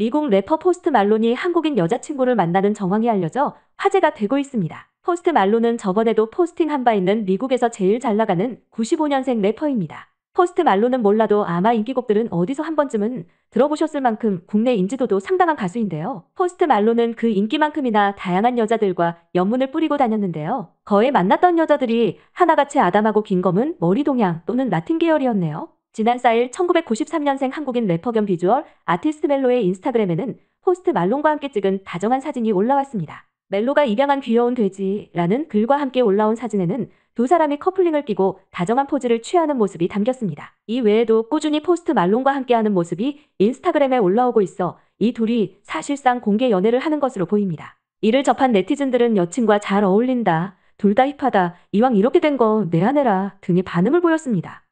미국 래퍼 포스트 말론이 한국인 여자친구를 만나는 정황이 알려져 화제가 되고 있습니다. 포스트 말론은 저번에도 포스팅한 바 있는 미국에서 제일 잘 나가는 95년생 래퍼입니다. 포스트 말론은 몰라도 아마 인기곡들은 어디서 한 번쯤은 들어보셨을 만큼 국내 인지도도 상당한 가수인데요. 포스트 말론은 그 인기만큼이나 다양한 여자들과 연문을 뿌리고 다녔는데요. 거의 만났던 여자들이 하나같이 아담하고 긴 검은 머리 동양 또는 라틴 계열이었네요. 지난 4일 1993년생 한국인 래퍼 겸 비주얼 아티스트 멜로의 인스타그램에는 호스트 말론과 함께 찍은 다정한 사진이 올라왔습니다. 멜로가 입양한 귀여운 돼지라는 글과 함께 올라온 사진에는 두 사람이 커플링을 끼고 다정한 포즈를 취하는 모습이 담겼습니다. 이 외에도 꾸준히 포스트 말론과 함께하는 모습이 인스타그램에 올라오고 있어 이 둘이 사실상 공개 연애를 하는 것으로 보입니다. 이를 접한 네티즌들은 여친과 잘 어울린다, 둘 다 힙하다, 이왕 이렇게 된 거내 아내라 등의 반응을 보였습니다.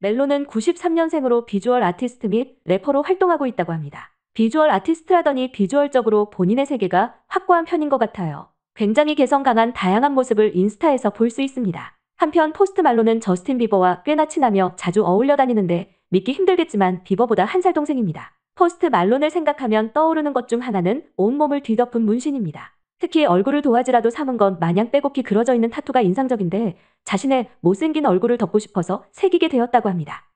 멜로는 93년생으로 비주얼 아티스트 및 래퍼로 활동하고 있다고 합니다. 비주얼 아티스트라더니 비주얼적으로 본인의 세계가 확고한 편인 것 같아요. 굉장히 개성 강한 다양한 모습을 인스타에서 볼 수 있습니다. 한편 포스트 말로는 저스틴 비버와 꽤나 친하며 자주 어울려 다니는데 믿기 힘들겠지만 비버보다 한 살 동생입니다. 포스트 말론을 생각하면 떠오르는 것 중 하나는 온몸을 뒤덮은 문신입니다. 특히 얼굴을 도화지라도 삼은 건 마냥 빼곡히 그려져 있는 타투가 인상적인데 자신의 못생긴 얼굴을 덮고 싶어서 새기게 되었다고 합니다.